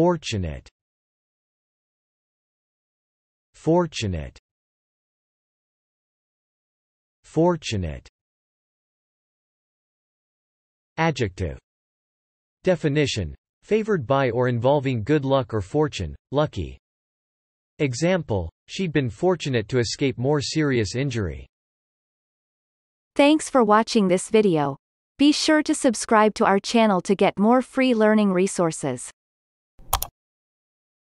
Fortunate Fortunate Fortunate Adjective Definition Favored by or involving good luck or fortune, lucky. Example, she'd been fortunate to escape more serious injury. Thanks for watching this video. Be sure to subscribe to our channel to get more free learning resources.